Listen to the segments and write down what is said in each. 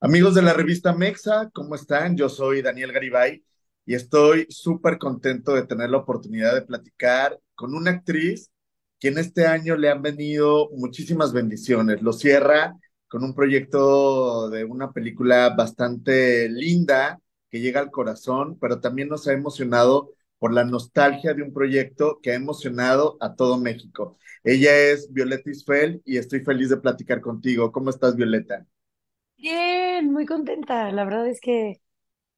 Amigos de la revista Mexa, ¿cómo están? Yo soy Daniel Garibay y estoy súper contento de tener la oportunidad de platicar con una actriz que en este año le han venido muchísimas bendiciones. Lo cierra con un proyecto de una película bastante linda que llega al corazón, pero también nos ha emocionado por la nostalgia de un proyecto que ha emocionado a todo México. Ella es Violeta Isfel y estoy feliz de platicar contigo. ¿Cómo estás, Violeta? Bien, muy contenta. La verdad es que,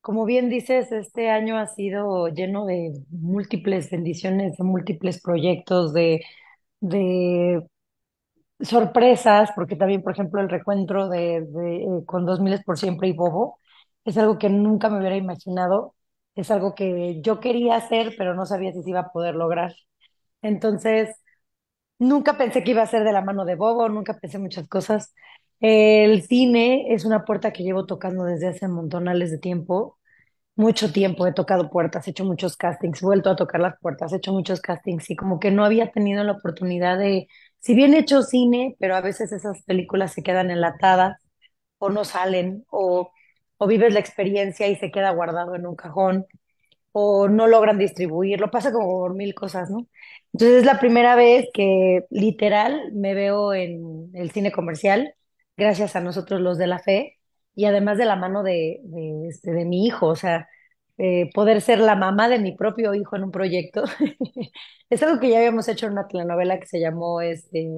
como bien dices, este año ha sido lleno de múltiples bendiciones, de múltiples proyectos, de, de sorpresas, porque también, por ejemplo, el recuento de, de eh, con dos miles por siempre y Bobo es algo que nunca me hubiera imaginado. Es algo que yo quería hacer, pero no sabía si se iba a poder lograr. Entonces, nunca pensé que iba a ser de la mano de Bobo, nunca pensé muchas cosas. El cine es una puerta que llevo tocando desde hace montonales de tiempo. Mucho tiempo he tocado puertas, he hecho muchos castings, vuelto a tocar las puertas, he hecho muchos castings y como que no había tenido la oportunidad de, si bien he hecho cine, pero a veces esas películas se quedan enlatadas o no salen o, o vives la experiencia y se queda guardado en un cajón o no logran distribuirlo, pasa como por mil cosas, ¿no? Entonces es la primera vez que literal me veo en el cine comercial gracias a nosotros los de la fe y además de la mano de, este, mi hijo, o sea, eh, poder ser la mamá de mi propio hijo en un proyecto. es algo que ya habíamos hecho en una telenovela que se llamó este,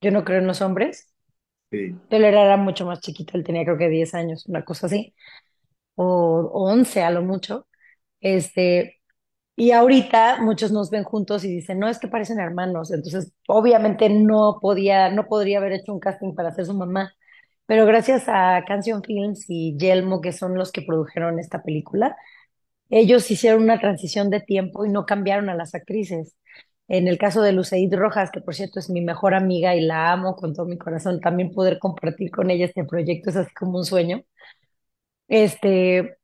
Yo no creo en los hombres. Sí. Pero él era mucho más chiquito, él tenía creo que 10 años, una cosa así, o, 11 a lo mucho. Este, y ahorita muchos nos ven juntos y dicen, no, es que parecen hermanos. Entonces, obviamente no podía, no podría haber hecho un casting para ser su mamá. Pero gracias a Canción Films y Yelmo, que son los que produjeron esta película, ellos hicieron una transición de tiempo y no cambiaron a las actrices. En el caso de Luceid Rojas, que por cierto es mi mejor amiga y la amo con todo mi corazón, también poder compartir con ella este proyecto es así como un sueño. Este,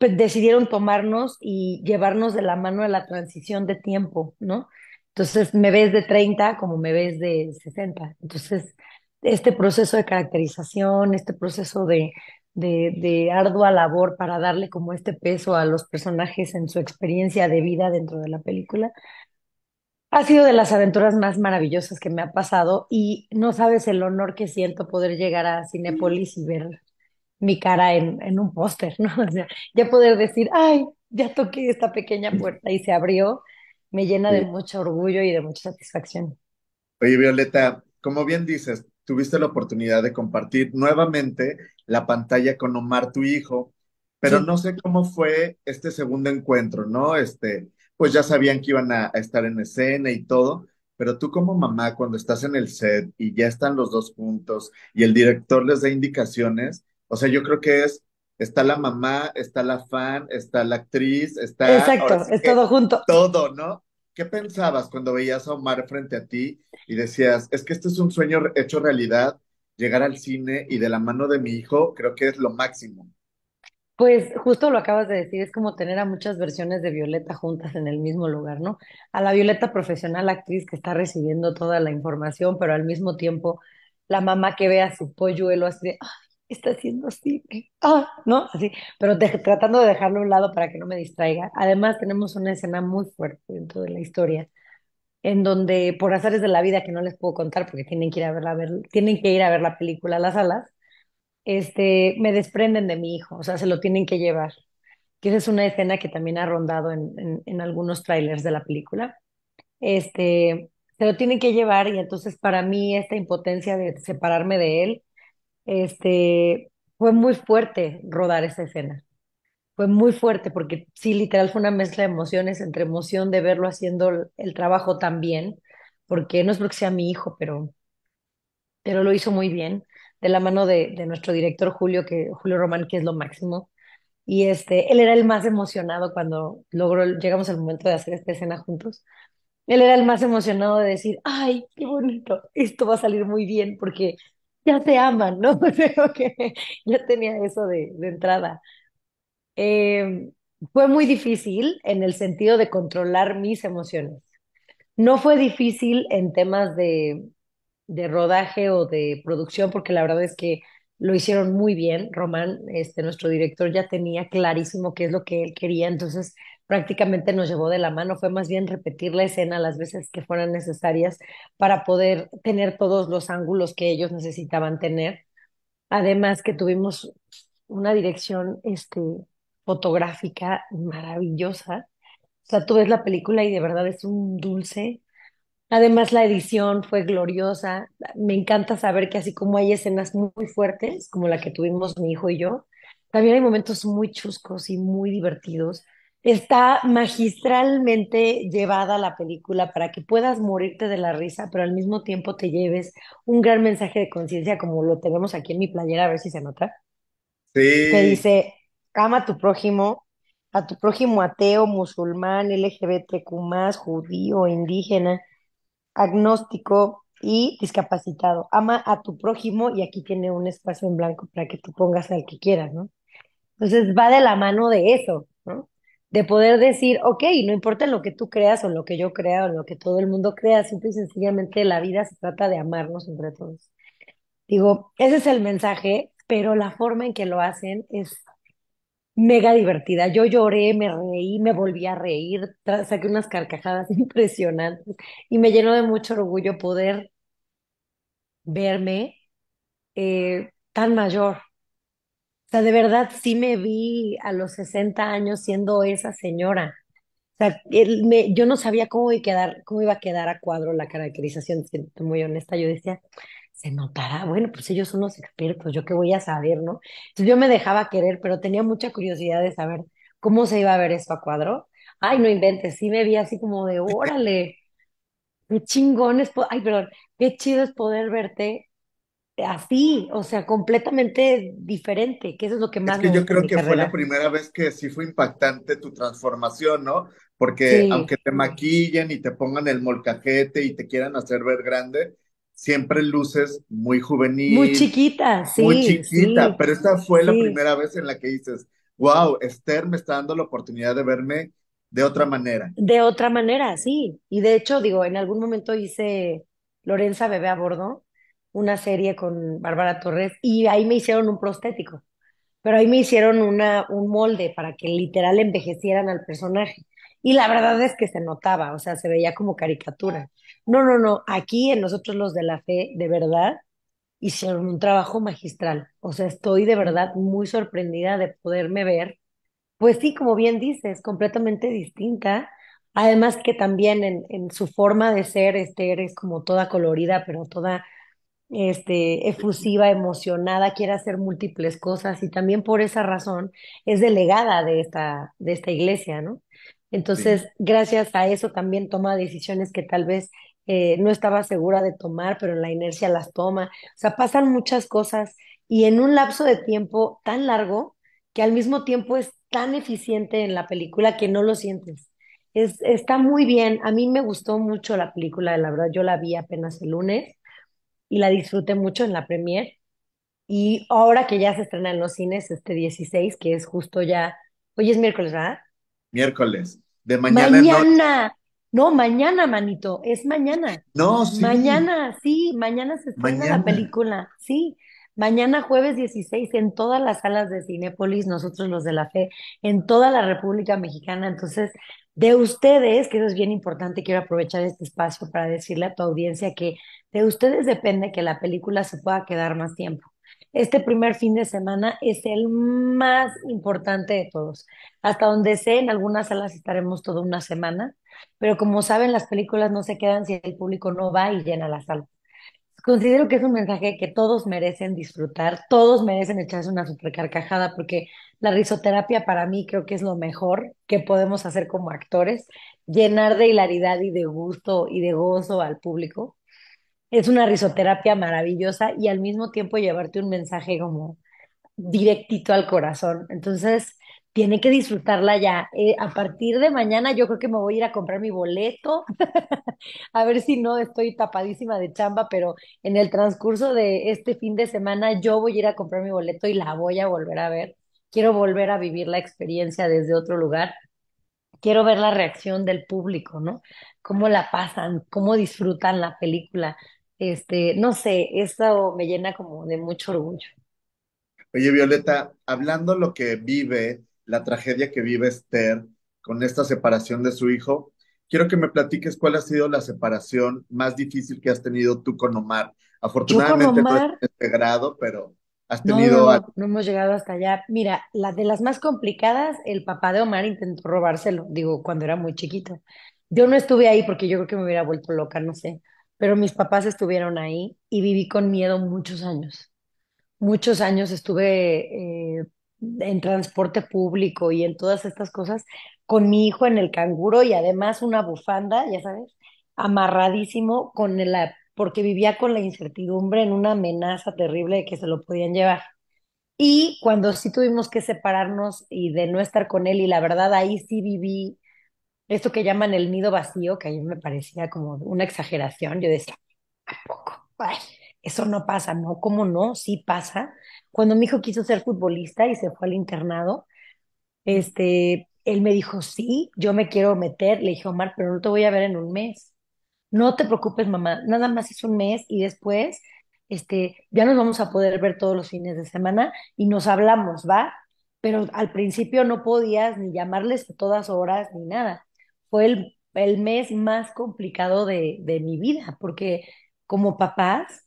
pues, decidieron tomarnos y llevarnos de la mano a la transición de tiempo, ¿no? Entonces me ves de 30 como me ves de 60. Entonces este proceso de caracterización, este proceso de, ardua labor para darle como este peso a los personajes en su experiencia de vida dentro de la película, ha sido de las aventuras más maravillosas que me ha pasado y no sabes el honor que siento poder llegar a Cinepolis y ver mi cara en un póster, ¿no? O sea, ya poder decir, ay, ya toqué esta pequeña puerta y se abrió, me llena de mucho orgullo y de mucha satisfacción. Oye, Violeta, como bien dices, tuviste la oportunidad de compartir nuevamente la pantalla con Omar, tu hijo, pero no sé cómo fue este segundo encuentro, ¿no? Este, pues ya sabían que iban a, estar en escena y todo, pero tú como mamá, cuando estás en el set y ya están los dos juntos y el director les da indicaciones, o sea, yo creo que es está la mamá, está la fan, está la actriz, está... Exacto, es todo junto. Todo, ¿no? ¿qué pensabas cuando veías a Omar frente a ti y decías, es que este es un sueño hecho realidad, llegar al cine y de la mano de mi hijo, creo que es lo máximo? Pues justo lo acabas de decir, es como tener a muchas versiones de Violeta juntas en el mismo lugar, ¿no? A la Violeta profesional, actriz que está recibiendo toda la información, pero al mismo tiempo la mamá que ve a su polluelo así de, está haciendo así, ah, ¿no? Así, pero tratando de dejarlo a un lado para que no me distraiga. Además, tenemos una escena muy fuerte dentro de la historia, en donde por azares de la vida que no les puedo contar porque tienen que ir a ver, tienen que ir a ver la película las alas, este, me desprenden de mi hijo, o sea, se lo tienen que llevar. Que es una escena que también ha rondado en, algunos trailers de la película. Este, se lo tienen que llevar y entonces para mí esta impotencia de separarme de él este, fue muy fuerte rodar esa escena. Fue muy fuerte porque sí, literal fue una mezcla de emociones entre emoción de verlo haciendo el, trabajo tan bien, porque no es porque sea mi hijo, pero, pero lo hizo muy bien, de la mano de, de nuestro director Julio, que, Julio Román, que es lo máximo. Y este, él era el más emocionado cuando logró, llegamos al momento de hacer esta escena juntos. Él era el más emocionado de decir, ay, qué bonito, esto va a salir muy bien, porque ya te aman, ¿no? Creo que ya tenía eso de, entrada. Em, fue muy difícil en el sentido de controlar mis emociones. No fue difícil en temas de, de rodaje o de producción, porque la verdad es que lo hicieron muy bien. Román, este, nuestro director, ya tenía clarísimo qué es lo que él quería, entonces prácticamente nos llevó de la mano. Fue más bien repetir la escena las veces que fueran necesarias para poder tener todos los ángulos que ellos necesitaban tener. Además que tuvimos una dirección este, fotográfica maravillosa. O sea, tú ves la película y de verdad es un dulce Además, la edición fue gloriosa. Me encanta saber que así como hay escenas muy fuertes, como la que tuvimos mi hijo y yo, también hay momentos muy chuscos y muy divertidos. Está magistralmente llevada la película para que puedas morirte de la risa, pero al mismo tiempo te lleves un gran mensaje de conciencia, como lo tenemos aquí en mi playera, a ver si se nota. Sí. Que dice, ama a tu prójimo, a tu prójimo ateo, musulmán, LGBTQ+, judío, indígena, agnóstico y discapacitado. Ama a tu prójimo y aquí tiene un espacio en blanco para que tú pongas al que quieras, ¿no? Entonces va de la mano de eso, ¿no? De poder decir, ok, no importa lo que tú creas o lo que yo crea o lo que todo el mundo crea, simple y sencillamente la vida se trata de amarnos entre todos. Digo, ese es el mensaje, pero la forma en que lo hacen es mega divertida. Yo lloré, me reí, me volví a reír, saqué unas carcajadas impresionantes y me llenó de mucho orgullo poder verme eh, tan mayor. O sea, de verdad sí me vi a los 60 años siendo esa señora. O sea, me, yo no sabía cómo iba, a quedar, cómo iba a quedar a cuadro la caracterización, siento muy honesta. Yo decía, se notará, bueno, pues ellos son los expertos, yo qué voy a saber, ¿no? Entonces yo me dejaba querer, pero tenía mucha curiosidad de saber cómo se iba a ver esto a cuadro. Ay, no inventes, sí me vi así como de, órale, qué chingones ay, perdón, qué chido es poder verte así, o sea, completamente diferente, que eso es lo que más... Es que yo creo que fue la primera vez que sí fue impactante tu transformación, ¿no? Porque aunque te maquillen y te pongan el molcajete y te quieran hacer ver grande, siempre luces muy juvenil. Muy chiquita, sí. Muy chiquita, pero esta fue la primera vez en la que dices, wow, Esther me está dando la oportunidad de verme de otra manera. De otra manera, sí. Y de hecho, digo, en algún momento hice Lorenza Bebé a Bordo, una serie con Bárbara Torres, y ahí me hicieron un prostético, pero ahí me hicieron una, un molde para que literal envejecieran al personaje. Y la verdad es que se notaba, o sea, se veía como caricatura. No, no, no, aquí en nosotros los de la fe, de verdad, hicieron un trabajo magistral. O sea, estoy de verdad muy sorprendida de poderme ver, pues sí, como bien dices, completamente distinta. Además que también en, en su forma de ser, este, eres como toda colorida, pero toda este, efusiva, emocionada, quiere hacer múltiples cosas y también por esa razón es delegada de esta, de esta iglesia, ¿no? Entonces, gracias a eso también toma decisiones que tal vez eh, no estaba segura de tomar, pero en la inercia las toma. O sea, pasan muchas cosas y en un lapso de tiempo tan largo que al mismo tiempo es tan eficiente en la película que no lo sientes. Es, está muy bien. A mí me gustó mucho la película, la verdad. Yo la vi apenas el lunes y la disfruté mucho en la premier. Y ahora que ya se estrena en los cines este 16, que es justo ya, hoy es miércoles, ¿verdad? Miércoles. De mañana. Mañana. No... mañana, manito, es mañana. No, sí. Mañana, sí, mañana se estrena la película, sí. Mañana jueves 16 en todas las salas de Cinépolis, nosotros los de la fe, en toda la República Mexicana. Entonces, de ustedes, que eso es bien importante, quiero aprovechar este espacio para decirle a tu audiencia que de ustedes depende que la película se pueda quedar más tiempo este primer fin de semana es el más importante de todos. Hasta donde sé, en algunas salas estaremos toda una semana, pero como saben, las películas no se quedan si el público no va y llena la sala. Considero que es un mensaje que todos merecen disfrutar, todos merecen echarse una supercarcajada, porque la risoterapia para mí creo que es lo mejor que podemos hacer como actores, llenar de hilaridad y de gusto y de gozo al público es una risoterapia maravillosa y al mismo tiempo llevarte un mensaje como directito al corazón. Entonces, tiene que disfrutarla ya. Eh, a partir de mañana yo creo que me voy a ir a comprar mi boleto, a ver si no estoy tapadísima de chamba, pero en el transcurso de este fin de semana yo voy a ir a comprar mi boleto y la voy a volver a ver. Quiero volver a vivir la experiencia desde otro lugar. Quiero ver la reacción del público, ¿no? Cómo la pasan, cómo disfrutan la película, este, no sé, eso me llena como de mucho orgullo. Oye, Violeta, hablando lo que vive, la tragedia que vive Esther con esta separación de su hijo, quiero que me platiques cuál ha sido la separación más difícil que has tenido tú con Omar. Afortunadamente no este grado, pero has tenido... No, hemos llegado hasta allá. Mira, la de las más complicadas, el papá de Omar intentó robárselo, digo, cuando era muy chiquito. Yo no estuve ahí porque yo creo que me hubiera vuelto loca, no sé pero mis papás estuvieron ahí y viví con miedo muchos años. Muchos años estuve eh, en transporte público y en todas estas cosas con mi hijo en el canguro y además una bufanda, ya sabes, amarradísimo con la porque vivía con la incertidumbre en una amenaza terrible de que se lo podían llevar. Y cuando sí tuvimos que separarnos y de no estar con él, y la verdad ahí sí viví esto que llaman el nido vacío, que a mí me parecía como una exageración, yo decía, ¿a poco? eso no pasa, ¿no? ¿Cómo no? Sí pasa. Cuando mi hijo quiso ser futbolista y se fue al internado, este, él me dijo, sí, yo me quiero meter. Le dije, Omar, pero no te voy a ver en un mes. No te preocupes, mamá, nada más es un mes y después este, ya nos vamos a poder ver todos los fines de semana y nos hablamos, ¿va? Pero al principio no podías ni llamarles a todas horas ni nada fue el, mes más complicado de, de mi vida, porque como papás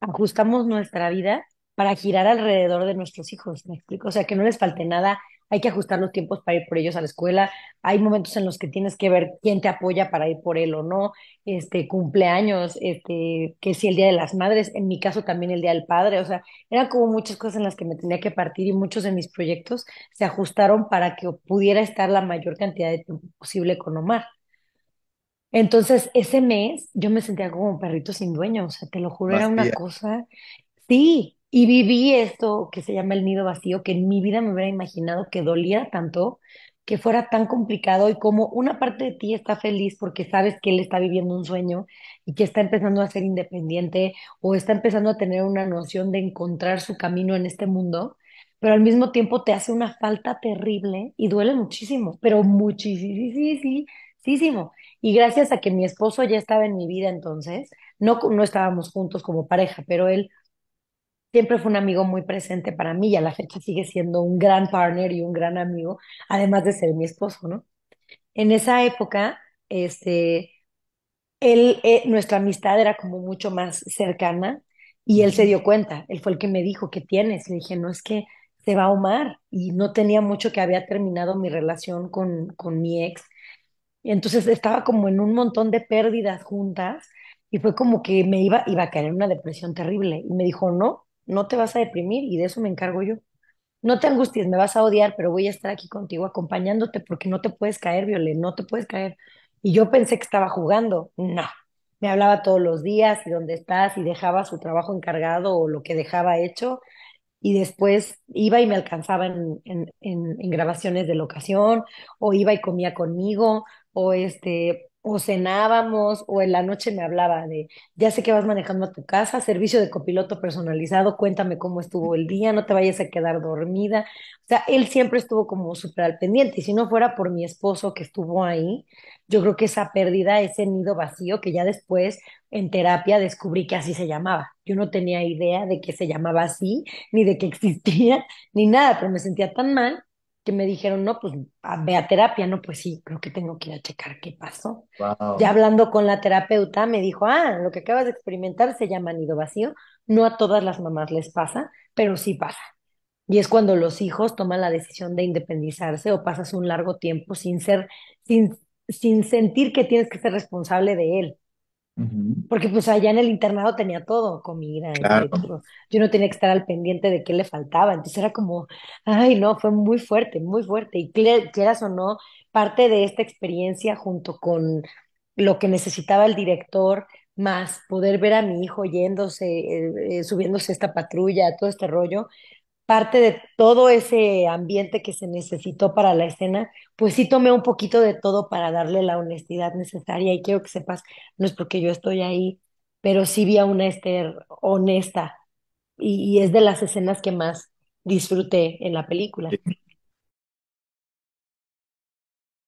ajustamos nuestra vida para girar alrededor de nuestros hijos, ¿me explico? O sea, que no les falte nada hay que ajustar los tiempos para ir por ellos a la escuela, hay momentos en los que tienes que ver quién te apoya para ir por él o no, este, cumpleaños, este, que si el Día de las Madres, en mi caso también el Día del Padre, o sea, eran como muchas cosas en las que me tenía que partir y muchos de mis proyectos se ajustaron para que pudiera estar la mayor cantidad de tiempo posible con Omar. Entonces, ese mes yo me sentía como un perrito sin dueño, o sea, te lo juro, era una cosa. Sí, y viví esto que se llama el nido vacío, que en mi vida me hubiera imaginado que dolía tanto, que fuera tan complicado y como una parte de ti está feliz porque sabes que él está viviendo un sueño y que está empezando a ser independiente o está empezando a tener una noción de encontrar su camino en este mundo, pero al mismo tiempo te hace una falta terrible y duele muchísimo, pero muchísimo. Y gracias a que mi esposo ya estaba en mi vida entonces, no, no estábamos juntos como pareja, pero él siempre fue un amigo muy presente para mí y a la fecha sigue siendo un gran partner y un gran amigo, además de ser mi esposo, ¿no? En esa época, este, él, eh, nuestra amistad era como mucho más cercana y él se dio cuenta, él fue el que me dijo, ¿qué tienes? Le dije, no es que se va a Omar y no tenía mucho que había terminado mi relación con, con mi ex. entonces estaba como en un montón de pérdidas juntas y fue como que me iba, iba a caer en una depresión terrible. Y me dijo, no, no te vas a deprimir y de eso me encargo yo. No te angusties, me vas a odiar, pero voy a estar aquí contigo acompañándote porque no te puedes caer, Violet, no te puedes caer. Y yo pensé que estaba jugando, no. Me hablaba todos los días y dónde estás y dejaba su trabajo encargado o lo que dejaba hecho y después iba y me alcanzaba en, en grabaciones de locación o iba y comía conmigo o este o cenábamos, o en la noche me hablaba de, ya sé que vas manejando a tu casa, servicio de copiloto personalizado, cuéntame cómo estuvo el día, no te vayas a quedar dormida. O sea, él siempre estuvo como súper al pendiente, y si no fuera por mi esposo que estuvo ahí, yo creo que esa pérdida, ese nido vacío, que ya después en terapia descubrí que así se llamaba. Yo no tenía idea de que se llamaba así, ni de que existía, ni nada, pero me sentía tan mal que me dijeron, no, pues ah, ve a terapia, no, pues sí, creo que tengo que ir a checar qué pasó. Ya hablando con la terapeuta, me dijo, ah, lo que acabas de experimentar se llama nido vacío, no a todas las mamás les pasa, pero sí pasa. Y es cuando los hijos toman la decisión de independizarse o pasas un largo tiempo sin ser, sin, sin sentir que tienes que ser responsable de él. Porque pues allá en el internado tenía todo, comida, yo no tenía que estar al pendiente de qué le faltaba, entonces era como, ay no, fue muy fuerte, muy fuerte, y quieras o no, parte de esta experiencia junto con lo que necesitaba el director, más poder ver a mi hijo yéndose, eh, eh, subiéndose esta patrulla, todo este rollo, parte de todo ese ambiente que se necesitó para la escena, pues sí tomé un poquito de todo para darle la honestidad necesaria y quiero que sepas, no es porque yo estoy ahí, pero sí vi a una Esther honesta y, y es de las escenas que más disfruté en la película.